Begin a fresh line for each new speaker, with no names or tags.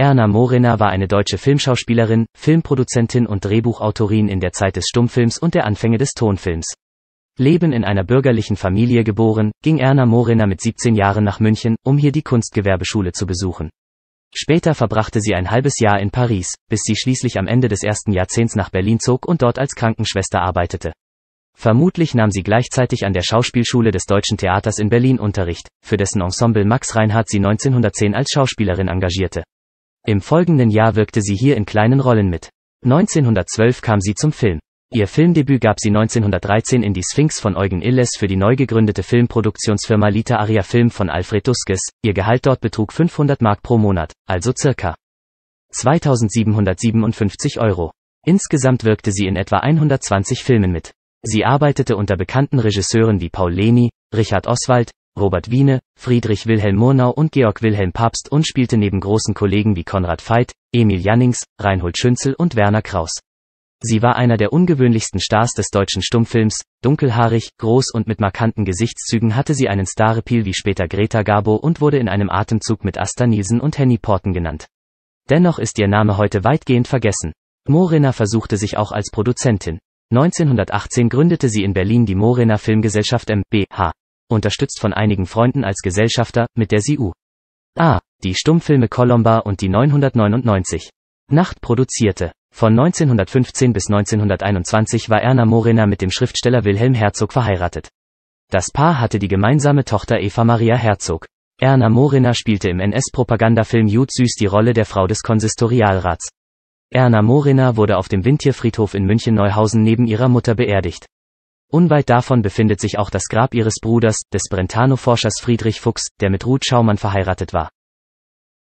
Erna Morena war eine deutsche Filmschauspielerin, Filmproduzentin und Drehbuchautorin in der Zeit des Stummfilms und der Anfänge des Tonfilms. Leben in einer bürgerlichen Familie geboren, ging Erna Morena mit 17 Jahren nach München, um hier die Kunstgewerbeschule zu besuchen. Später verbrachte sie ein halbes Jahr in Paris, bis sie schließlich am Ende des ersten Jahrzehnts nach Berlin zog und dort als Krankenschwester arbeitete. Vermutlich nahm sie gleichzeitig an der Schauspielschule des Deutschen Theaters in Berlin Unterricht, für dessen Ensemble Max Reinhardt sie 1910 als Schauspielerin engagierte. Im folgenden Jahr wirkte sie hier in kleinen Rollen mit. 1912 kam sie zum Film. Ihr Filmdebüt gab sie 1913 in Die Sphinx von Eugen Illes für die neu gegründete Filmproduktionsfirma Lita Aria Film von Alfred Duskes. Ihr Gehalt dort betrug 500 Mark pro Monat, also circa 2757 Euro. Insgesamt wirkte sie in etwa 120 Filmen mit. Sie arbeitete unter bekannten Regisseuren wie Paul Leni, Richard Oswald, Robert Wiene, Friedrich Wilhelm Murnau und Georg Wilhelm Papst und spielte neben großen Kollegen wie Konrad Veit, Emil Jannings, Reinhold Schünzel und Werner Kraus. Sie war einer der ungewöhnlichsten Stars des deutschen Stummfilms, dunkelhaarig, groß und mit markanten Gesichtszügen hatte sie einen Starrepil wie später Greta Garbo und wurde in einem Atemzug mit Asta Nielsen und Henny Porten genannt. Dennoch ist ihr Name heute weitgehend vergessen. Morena versuchte sich auch als Produzentin. 1918 gründete sie in Berlin die Morena Filmgesellschaft MBH unterstützt von einigen Freunden als Gesellschafter, mit der sie U. A. Die Stummfilme Columba und die 999. Nacht produzierte. Von 1915 bis 1921 war Erna Morena mit dem Schriftsteller Wilhelm Herzog verheiratet. Das Paar hatte die gemeinsame Tochter Eva Maria Herzog. Erna Morena spielte im NS-Propagandafilm Jud Süß die Rolle der Frau des Konsistorialrats. Erna Morena wurde auf dem Windtierfriedhof in München-Neuhausen neben ihrer Mutter beerdigt. Unweit davon befindet sich auch das Grab ihres Bruders, des Brentano-Forschers Friedrich Fuchs, der mit Ruth Schaumann verheiratet war.